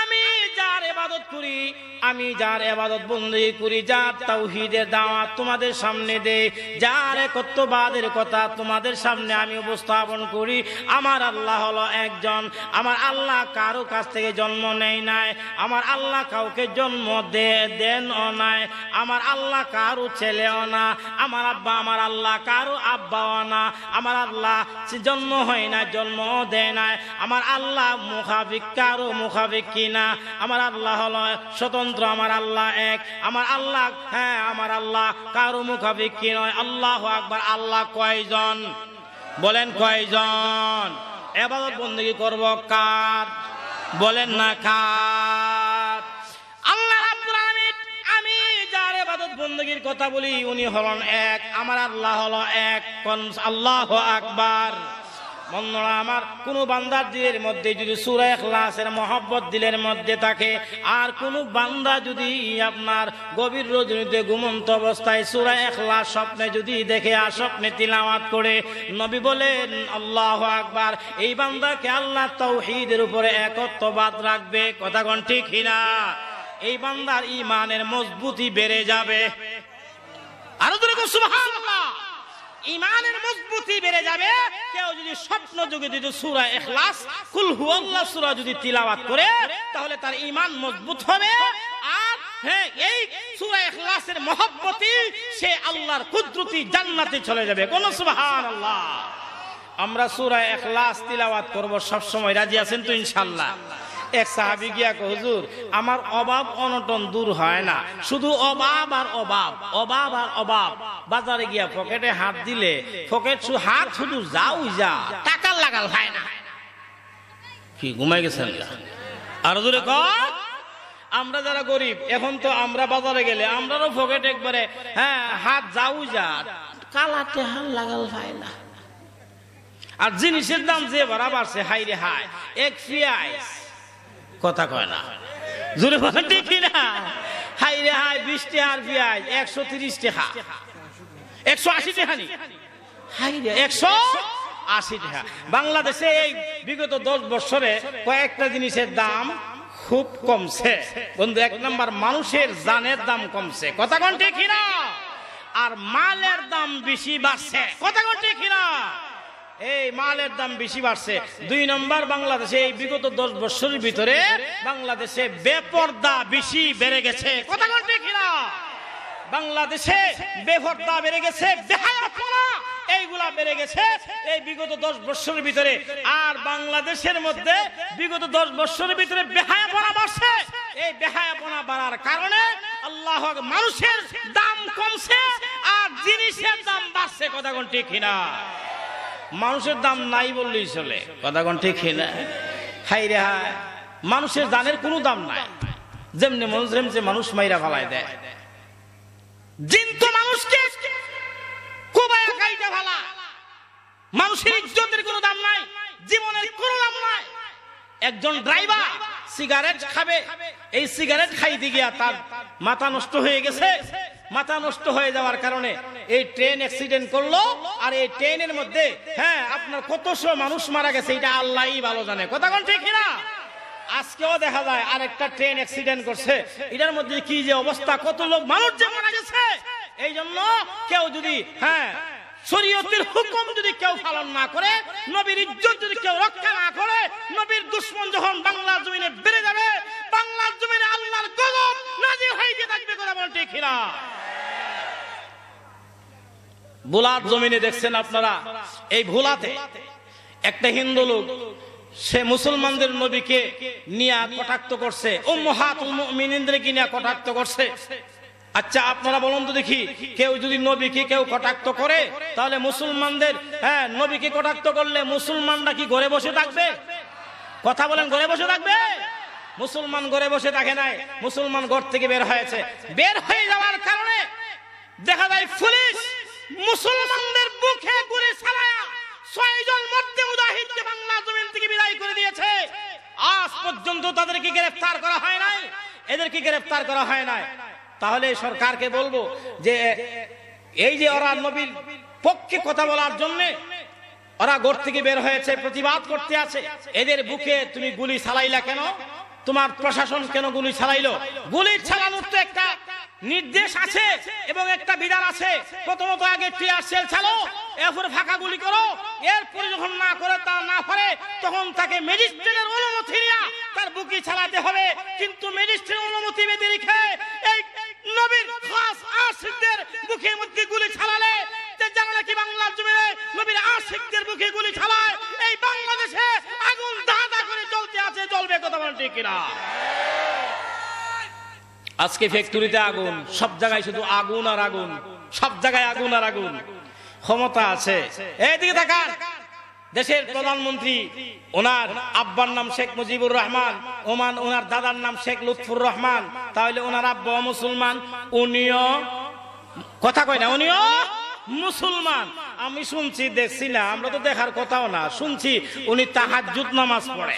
আমি যার এবাদত করি আমি যার এবাদত বন্দী করি যার হিদের দাওয়াত তোমাদের সামনে দে যার একত্ববাদের কথা তোমাদের সামনে আমি উপস্থাপন করি আমার আল্লাহ হলো একজন আমার আল্লাহ কারো কাছ থেকে জন্ম নেয় নাই আমার আল্লাহ কাউকে জন্ম দে দেন অনায় আমার আল্লাহ কারো ছেলে অনা আমার আব্বা আমার আল্লাহ কারো আব্বা অনা আমার আল্লাহ জন্ম হয় না জন্ম দেয় নাই আমার আল্লাহ মুখাবিক কারো মুখাবিক কি না আমার আল্লাহ হল স্বতন্ত্র আমার আল্লাহ এক আমার আল্লাহ হ্যাঁ আমার আল্লাহ কারো মুখাপেক্ষি নয় আল্লাহ আকবার আল্লাহ কয়জন বলেন কয়জন এবাদত বন্দী করব কার বলেন না কার আল্লাহ আমি যার এবাদত বন্দীর কথা বলি উনি হলেন এক আমার আল্লাহ হলো এক আল্লাহ আকবার বন্ধুরা আমার কোনো বান্দার দিলের মধ্যে যদি সুরা এখলাসের মহব্বত দিলের মধ্যে থাকে আর কোনো বান্দা যদি আপনার গভীর রজনীতে ঘুমন্ত অবস্থায় সুরা এখলাস স্বপ্নে যদি দেখে আর স্বপ্নে তিলাওয়াত করে নবী বলেন আল্লাহ আকবার এই বান্দাকে আল্লাহ হিদের উপরে একত্ববাদ রাখবে কথাগণ ঠিক হিনা এই বান্দার ইমানের মজবুতি বেড়ে যাবে আরো দূরে ইমানের মজবুতি বেড়ে যাবে কেউ যদি স্বপ্ন যুগে যদি সুরা এখলাস কুল হুয়াল্লাহ সুরা যদি তিলাওয়াত করে তাহলে তার ইমান মজবুত হবে আর হ্যাঁ এই সুরা এখলাসের মহব্বতি সে আল্লাহর কুদরতি জান্নাতে চলে যাবে কোন আল্লাহ আমরা সুরা এখলাস তিলাওয়াত করব সব সময় রাজি আছেন তো ইনশাআল্লাহ এক সাহাবি গিয়া হুজুর আমার অভাব অনটন দূর হয় না শুধু অভাব আর অভাব অভাব আর অভাব বাজারে গিয়া পকেটে হাত দিলে পকেট হাত শুধু যাও যা টাকা লাগাল হয় না কি ঘুমাই গেছেন আর দূরে কর আমরা যারা গরিব এখন তো আমরা বাজারে গেলে আমরারও পকেট একবারে হ্যাঁ হাত যাও যা কালাতে হাত লাগাল হয় না আর জিনিসের দাম যে বাড়া সে হাইরে হাই এক পিয়াজ কথা কয় না জোরে বলেন দেখি না হাই রে হাই বৃষ্টি আর বিআই একশো তিরিশ টাকা একশো আশি টাকা নি হাই রে একশো আশি টাকা বাংলাদেশে এই বিগত দশ বছরে কয়েকটা জিনিসের দাম খুব কমছে বন্ধু এক নম্বর মানুষের জানের দাম কমছে কথা কোন ঠিক না আর মালের দাম বেশি বাড়ছে কথা কোন ঠিক না এই মালের দাম বেশি বাড়ছে দুই নম্বর বাংলাদেশে এই বিগত দশ বছরের ভিতরে বাংলাদেশে বেপর্দা বেশি বেড়ে গেছে কথা ঠিক কিনা বাংলাদেশে বেপর্দা বেড়ে গেছে এইগুলা বেড়ে গেছে এই বিগত দশ বছরের ভিতরে আর বাংলাদেশের মধ্যে বিগত দশ বছরের ভিতরে পড়া বাড়ছে এই পোনা বাড়ার কারণে আল্লাহ মানুষের দাম কমছে আর জিনিসের দাম বাড়ছে কথা কোনটি কিনা মানুষের দাম নাই বললেই চলে কথা কোন ঠিক না হাই রে হায় মানুষের দানের কোনো দাম নাই যেমনি মানুষ যেমনি মানুষ মাইরা ফালায় দেয় জিন মানুষকে কোবায়া কাইটা ভালা মানুষের ইজ্জতের কোনো দাম নাই জীবনের কোনো দাম নাই একজন ড্রাইভার সিগারেট খাবে এই সিগারেট খাইতে গিয়া তার মাথা নষ্ট হয়ে গেছে মাথা নষ্ট হয়ে যাওয়ার কারণে এই ট্রেন অ্যাক্সিডেন্ট করলো আর এই ট্রেনের মধ্যে হ্যাঁ আপনার কত সময় মানুষ মারা গেছে এটা আল্লাহই ভালো জানে কথা কোন ঠিক না আজকেও দেখা যায় আর একটা ট্রেন অ্যাক্সিডেন্ট করছে এটার মধ্যে কি যে অবস্থা কত লোক মানুষ যে মারা গেছে এই জন্য কেউ যদি হ্যাঁ শরীয়তের হুকুম যদি কেউ পালন না করে নবীর ইজ্জত যদি কেউ রক্ষা না করে নবীর দুশ্মন যখন বাংলা জমিনে বেড়ে যাবে বাংলার জমিনে আল্লাহর গজব নাজির হয়ে থাকবে কথা বলেন ঠিক না ভোলার জমিনে দেখছেন আপনারা এই ভোলাতে একটা হিন্দু লোক সে মুসলমানদের নবীকে নিয়া কটাক্ত করছে ও মহাতুল মিনিন্দ্রকে নিয়ে কটাক্ত করছে আচ্ছা আপনারা বলুন তো দেখি কেউ যদি নবীকে কেউ কটাক্ত করে তাহলে মুসলমানদের হ্যাঁ নবীকে কটাক্ত করলে মুসলমানরা কি ঘরে বসে থাকবে কথা বলেন ঘরে বসে থাকবে মুসলমান ঘরে বসে থাকে নাই মুসলমান ঘর থেকে বের হয়েছে বের হয়ে যাওয়ার কারণে দেখা যায় পুলিশ মুসলমানদের বুকে করে সালায়া ছয়জন মধ্যে মুজাহিদকে বাংলা জমিন থেকে বিদায় করে দিয়েছে আজ পর্যন্ত তাদেরকে গ্রেফতার করা হয় নাই এদেরকে গ্রেফতার করা হয় নাই তাহলে সরকারকে বলবো যে এই যে ওরা নবীর পক্ষে কথা বলার জন্য ওরা গোর থেকে বের হয়েছে প্রতিবাদ করতে আছে এদের বুকে তুমি গুলি ছালাইলা কেন তোমার প্রশাসন কেন গুলি চালাইলো গুলি ছালানোর তো একটা নির্দেশ আছে এবং একটা বিধান আছে প্রথমত আগে টিয়ার সেল ছালো এরপরে ফাঁকা গুলি করো এরপরে যখন না করে তা না পারে তখন তাকে ম্যাজিস্ট্রেটের অনুমতি নিয়ে তার বুকি ছালাতে হবে কিন্তু ম্যাজিস্ট্রেটের অনুমতি বেঁধে রেখে আশিকদের মুখে গুলি ছালালে বাংলার নবীর আশিকদের মুখে গুলি ছালায় এই বাংলাদেশে আগুন দাদা করে চলতে আছে জ্বলবে কথা কিনা আজকে ফ্যাক্টরিতে আগুন সব জায়গায় শুধু আগুন আর আগুন সব জায়গায় আগুন আর আগুন ক্ষমতা আছে এইদিকে দেশের প্রধানমন্ত্রী ওনার আব্বার নাম শেখ মুজিবুর রহমান ওমান ওনার দাদার নাম শেখ লুৎফুর রহমান তাহলে ওনার আব্বা মুসলমান উনিও কথা কয় না উনিও মুসলমান আমি শুনছি দেখছি না আমরা তো দেখার কথাও না শুনছি উনি তাহাজুদ নামাজ পড়ে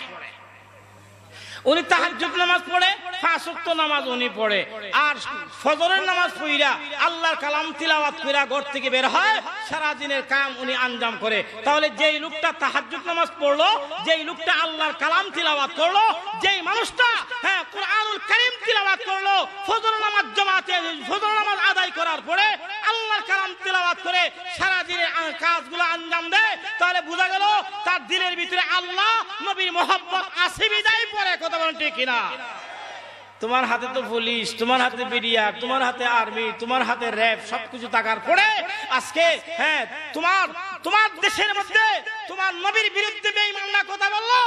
উনি তাহাজ্জুদ নামাজ পড়ে ফাঁসক্ত নামাজ উনি পড়ে আর ফজরের নামাজ পইরা আল্লাহর কালাম তিলাওয়াত কইরা ঘর থেকে বের হয় সারা দিনের কাম উনি আঞ্জাম করে তাহলে যেই লোকটা তাহাজ্জুদ নামাজ পড়লো যেই লোকটা আল্লাহর কালাম তিলাওয়াত করলো যেই মানুষটা হ্যাঁ কোরআনুল কারীম তিলাওয়াত করলো ফজর নামাজ জামাতে ফজর নামাজ আদায় করার পরে আল্লাহর কালাম তিলাওয়াত করে সারা দিনের কাজগুলো আঞ্জাম দেয় তাহলে বোঝা গেল তার দিলের ভিতরে আল্লাহ নবীর মোহাম্মত আসি বিদায় পরে কথা বলেন ঠিক কিনা তোমার হাতে তো পুলিশ তোমার হাতে বিরিয়া তোমার হাতে আর্মি তোমার হাতে র্যাব সবকিছু তাকার পরে আজকে হ্যাঁ তোমার তোমার দেশের মধ্যে তোমার নবীর বিরুদ্ধে বেঈমানরা কথা বললো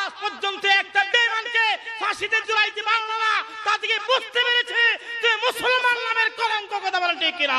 আজ পর্যন্ত একটা বেঈমানকে ফাঁসিতে জুলাইতে পারলো না তা থেকে বুঝতে পেরেছে যে মুসলমান নামের কলঙ্ক কথা বলেন ঠিক কিনা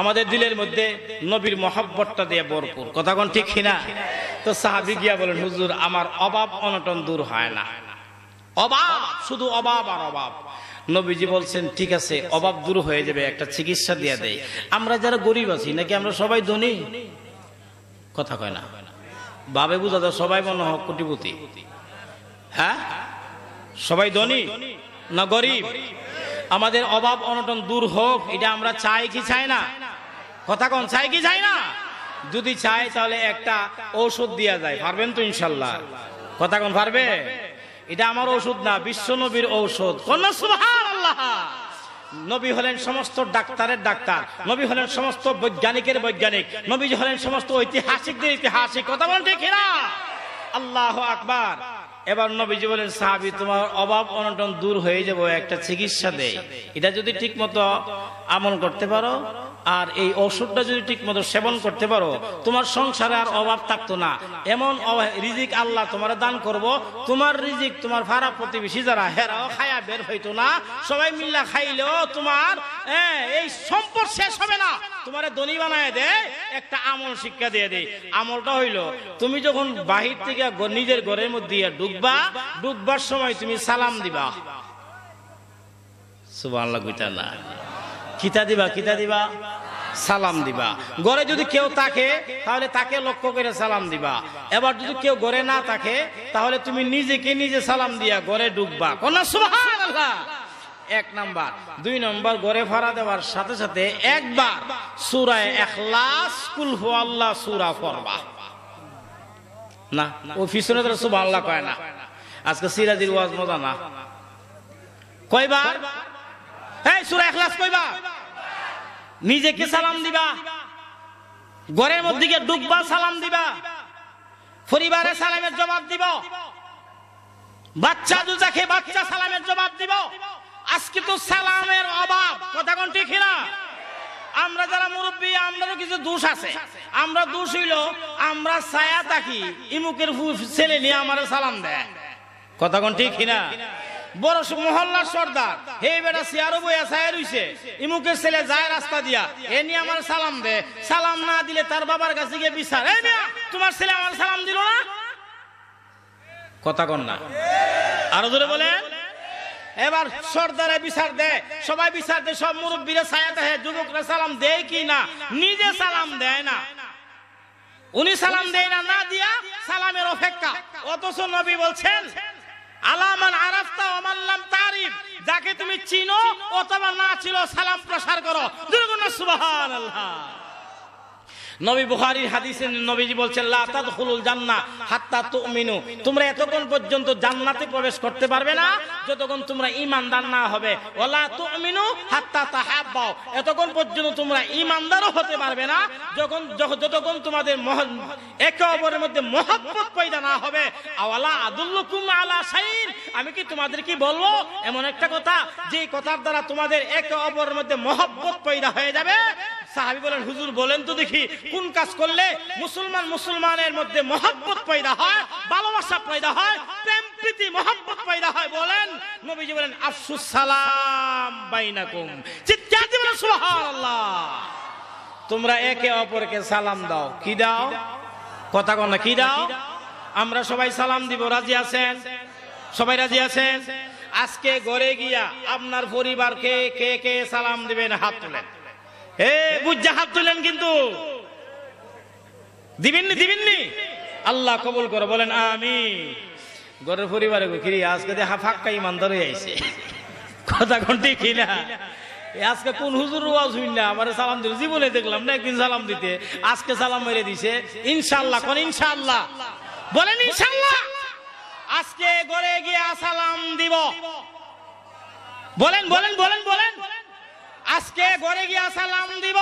আমাদের দিলের মধ্যে নবীর মহাব্বতটা দিয়ে ভরপুর কোন ঠিক না তো সাহাবি গিয়া বলেন হুজুর আমার অভাব অনটন দূর হয় না অভাব শুধু অভাব আর অভাব নবীজি বলছেন ঠিক আছে অভাব দূর হয়ে যাবে একটা চিকিৎসা দিয়ে দেয় আমরা যারা গরিব আছি নাকি আমরা সবাই ধনী কথা কয় না বাবে বুঝা যায় সবাই মনে হোক কোটিপতি হ্যাঁ সবাই ধনী না গরিব আমাদের অভাব অনটন দূর হোক এটা আমরা চাই কি চাই না কথা কন চাই কি চাই না যদি চাই তাহলে একটা ঔষধ দিয়া যায় পারবেন তো ইনশাল্লাহ কথা কন পারবে এটা আমার ঔষধ না বিশ্ব নবীর ঔষধ কন্যা সুহান নবী হলেন সমস্ত ডাক্তারের ডাক্তার নবী হলেন সমস্ত বৈজ্ঞানিকের বৈজ্ঞানিক নবী হলেন সমস্ত ঐতিহাসিকদের ইতিহাসিক কথা বলেন ঠিক না আল্লাহ আকবার এবার নবীজি বলেন সাহাবি তোমার অভাব অনটন দূর হয়ে যাবো একটা চিকিৎসা দেয় এটা যদি ঠিক মতো আমল করতে পারো আর এই ওষুধটা যদি মতো সেবন করতে পারো তোমার সংসারে আর অভাব থাকতো না এমন রিজিক আল্লাহ তোমার দান করব তোমার রিজিক তোমার ভাড়া প্রতিবেশী যারা হেরাও খায়া বের হইতো না সবাই মিল্লা খাইলেও তোমার এই সম্পদ শেষ হবে না তোমার দনি বানায় দে একটা আমল শিক্ষা দিয়ে দেয় আমলটা হইল তুমি যখন বাহির থেকে নিজের ঘরের মধ্যে ডুববা ডুববার সময় তুমি সালাম দিবা সুবাহ আল্লাহ না কিতা দিবা কিতা দিবা সালাম দিবা গড়ে যদি কেউ থাকে তাহলে তাকে লক্ষ্য করে সালাম দিবা এবার যদি কেউ গড়ে না থাকে তাহলে তুমি নিজেকে নিজে সালাম দিয়া গড়ে ডুববা কোন এক নাম্বার দুই নাম্বার গড়ে ফাড়া দেওয়ার সাথে সাথে একবার সুরায় এখলাস কুল আল্লাহ সুরা ফরবা না ও পিছনে তারা কয় না আজকে সিরাজির ওয়াজ মজা না কয়বার এই সুরা এখলাস কইবা নিজেকে সালাম দিবা ঘরের মধ্যে ডুববা সালাম দিবা পরিবারে সালামের জবাব দিব বাচ্চা দুজাকে বাচ্চা সালামের জবাব দিব আজকে তো সালামের অভাব কথা কোন ঠিক না আমরা যারা মুরব্বী আমরাও কিছু দোষ আছে আমরা দোষ হইল আমরা ছায়া থাকি ইমুকের ছেলে নিয়ে আমার সালাম দেয় কথা কোন ঠিক না বেটা যায় দিয়া সালাম এবার বিচার দে সবাই বিচার দে সব মুরব্বীরা ছায়া দেয় যুবকরা সালাম দেয় কি না নিজে সালাম দেয় না উনি সালাম দেয় না না দিয়া সালামের অপেক্ষা অথচ নবী বলছেন তারিফ যাকে তুমি চিনো অথবা না ছিল সালাম প্রসার করো দুর্গুণ আল্লাহ নবী বুহারির হাদিসে নবীজি বলছেন লা তাদখুলুল জান্নাহ হাত্তা তুমিনু তোমরা এতক্ষণ পর্যন্ত জান্নাতে প্রবেশ করতে পারবে না যতক্ষণ তোমরা ঈমানদার না হবে ওয়ালা তুমিনু হাত্তা তাহাব্বাও এতক্ষণ পর্যন্ত তোমরা ঈমানদারও হতে পারবে না যখন যতক্ষণ তোমাদের একে অপরের মধ্যে মহব্বত পয়দা না হবে আওয়ালা আদুল্লুকুম আলা শাইন আমি কি তোমাদের কি বলবো এমন একটা কথা যে কথার দ্বারা তোমাদের একে অপরের মধ্যে মহব্বত পয়দা হয়ে যাবে সাহাবি বলেন হুজুর বলেন তো দেখি কোন কাজ করলে মুসলমান মুসলমানের মধ্যে মহাব্বত পয়দা হয় ভালোবাসা পয়দা হয় প্রেম প্রীতি মহাব্বত পয়দা হয় বলেন নবীজি বলেন আফসুস সালাম বাইনাকুম চিৎকার দিবেন সুবহানাল্লাহ তোমরা একে অপরকে সালাম দাও কি দাও কথা কন কি দাও আমরা সবাই সালাম দিব রাজি আছেন সবাই রাজি আছেন আজকে ঘরে গিয়া আপনার পরিবারকে কে কে সালাম দিবেন হাত তুলেন তুলেন কিন্তু আল্লাহ কবুল আমি আজকে কোন আমার সালাম দিল জীবনে দেখলাম না একদিন সালাম দিতে আজকে সালাম মেরে দিছে ইনশাল্লাহ কোন ইনশাল্লাহ বলেন ইনশাল্লাহ আজকে গড়ে গিয়ে সালাম দিব বলেন বলেন বলেন বলেন আজকে ঘরে গিয়ে সালাম দিব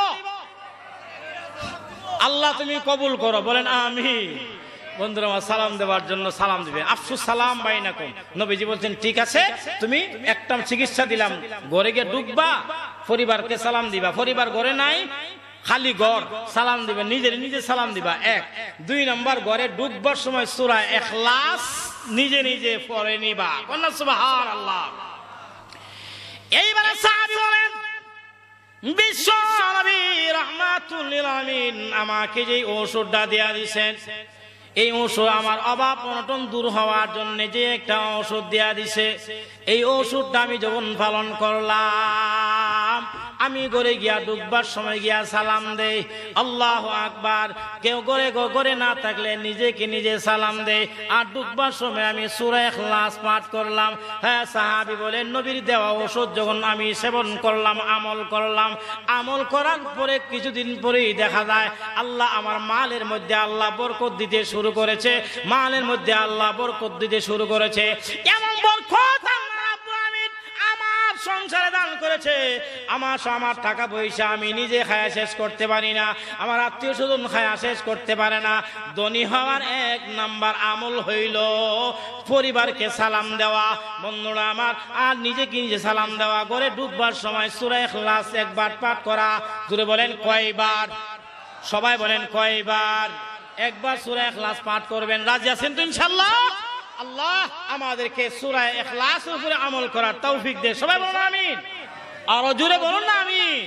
আল্লাহ তুমি কবুল করো বলেন আমি বন্ধুরা সালাম দেওয়ার জন্য সালাম দিবে আফসুস সালাম বাই না কম নবীজি বলছেন ঠিক আছে তুমি একটা চিকিৎসা দিলাম ঘরে গিয়ে ডুববা পরিবারকে সালাম দিবা পরিবার ঘরে নাই খালি ঘর সালাম দিবে নিজের নিজে সালাম দিবা এক দুই নম্বর ঘরে ডুববার সময় সুরা এখলাস নিজে নিজে পরে নিবা সুবহানাল্লাহ আল্লাহ এইবারে সাহাবী বলেন আমাকে যে ওষুধটা দেয়া দিছেন এই ওষুধ আমার অভাব অনটন দূর হওয়ার জন্য যে একটা ওষুধ দেয়া দিছে এই ওষুধটা আমি যখন পালন করলাম আমি গড়ে গিয়া ডুববার সময় গিয়া সালাম দেই আল্লাহ আকবার কেউ গড়ে গো গড়ে না থাকলে নিজেকে নিজে সালাম দেই আর ডুববার সময় আমি সুরায় লাশ পাঠ করলাম হ্যাঁ সাহাবি বলে নবীর দেওয়া ওষুধ যখন আমি সেবন করলাম আমল করলাম আমল করার পরে কিছুদিন পরেই দেখা যায় আল্লাহ আমার মালের মধ্যে আল্লাহ বরকত দিতে শুরু করেছে মালের মধ্যে আল্লাহ বরকত দিতে শুরু করেছে কেমন বরকত সংসারে দান করেছে আমার আমার টাকা পয়সা আমি নিজে খায়া শেষ করতে পারি না আমার আত্মীয় স্বজন খায়া শেষ করতে পারে না ধনী হওয়ার এক নাম্বার আমল হইল পরিবারকে সালাম দেওয়া বন্ধুরা আমার আর নিজেকে নিজে সালাম দেওয়া ঘরে ডুববার সময় সুরে খ্লাস একবার পাঠ করা জুড়ে বলেন কয়বার সবাই বলেন কয়বার একবার সুরে খ্লাস পাঠ করবেন রাজি আছেন তো ইনশাল্লাহ আল্লাহ আমাদেরকে সুরায় এখলাস উপরে আমল করার তৌফিক দে সবাই বলুন আমিন আরো জুড়ে বলুন না আমিন